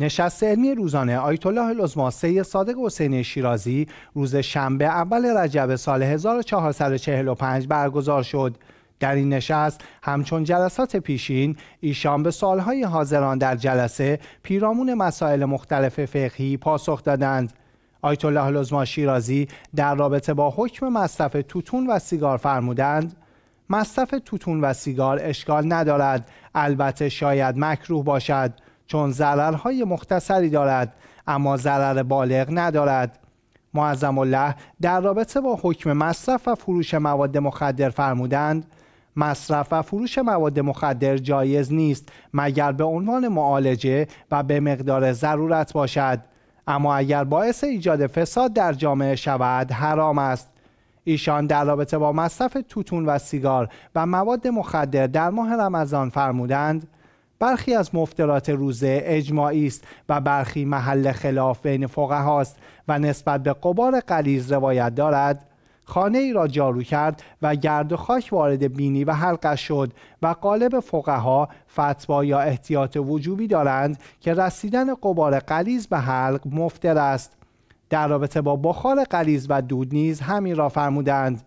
نشست علمی روزانه آیت الله العظما سید صادق حسین شیرازی روز شنبه اول رجب سال 1445 برگزار شد در این نشست همچون جلسات پیشین ایشان به سالهای حاضران در جلسه پیرامون مسائل مختلف فقهی پاسخ دادند آیت الله العظما شیرازی در رابطه با حکم مصرف توتون و سیگار فرمودند مصرف توتون و سیگار اشکال ندارد البته شاید مکروه باشد چون ضررهای مختصری دارد اما ضرر بالغ ندارد معظم الله در رابطه با حکم مصرف و فروش مواد مخدر فرمودند مصرف و فروش مواد مخدر جایز نیست مگر به عنوان معالجه و به مقدار ضرورت باشد اما اگر باعث ایجاد فساد در جامعه شود حرام است ایشان در رابطه با مصرف توتون و سیگار و مواد مخدر در ماه رمضان فرمودند برخی از مفترات روزه اجماعی است و برخی محل خلاف بین هاست و نسبت به قبار قلیز روایت دارد خانه ای را جارو کرد و گرد و خاک وارد بینی و حلقش شد و قالب ها فتوا یا احتیاط وجوبی دارند که رسیدن قبار قلیز به حلق مفتر است در رابطه با بخار قلیز و دود نیز همین را فرمودند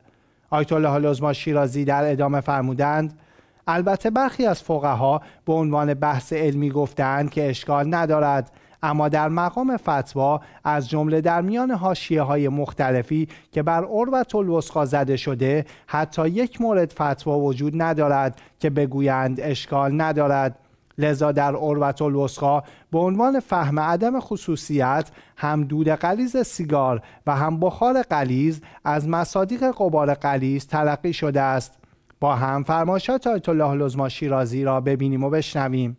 آیت الله العظما شیرازی در ادامه فرمودند البته برخی از فقها به عنوان بحث علمی گفتند که اشکال ندارد اما در مقام فتوا از جمله در میان حاشیه های مختلفی که بر عربت الوسقا زده شده حتی یک مورد فتوا وجود ندارد که بگویند اشکال ندارد لذا در عربت الوسقا به عنوان فهم عدم خصوصیت هم دود قلیز سیگار و هم بخار قلیز از مصادیق قبار قلیز تلقی شده است با هم فرمایشات آیت الله لزما شیرازی را ببینیم و بشنویم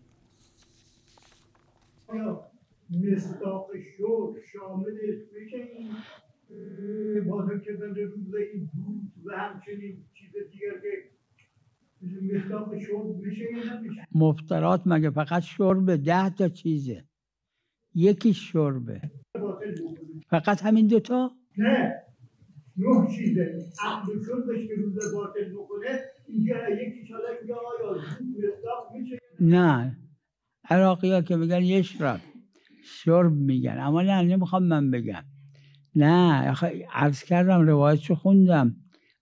مصداق شد شامل فکر این بازم کردن روز این بود و همچنین چیز دیگر که مفترات مگه فقط شرب ده تا چیزه یکی شربه فقط همین دوتا؟ نه نه چیزه عقل شربش که روز باطل بکنه نه عراقی ها که میگن یشرب شرب میگن اما نه نمیخوام من بگم نه عرض کردم روایت خوندم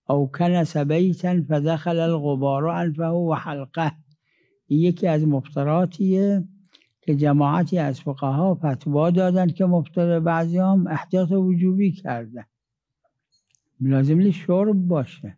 او کن بیتا فدخل الغبار انفه و حلقه یکی از مفتراتیه که جماعتی از ها فتوا دادن که مفتر بعضی هم احتیاط وجوبی کردن لازم شرب باشه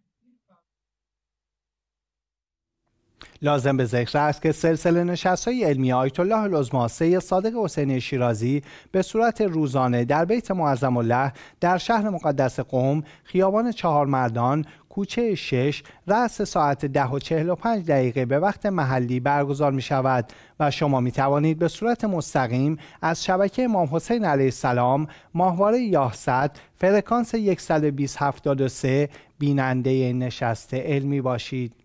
لازم به ذکر است که سلسله نشست های علمی آیت الله العظما سید صادق حسینی شیرازی به صورت روزانه در بیت معظم الله در شهر مقدس قوم خیابان چهار مردان کوچه شش رأس ساعت ده و و پنج دقیقه به وقت محلی برگزار می شود و شما می توانید به صورت مستقیم از شبکه امام حسین علیه السلام ماهواره یاهصد فرکانس 12773 بیننده نشست علمی باشید.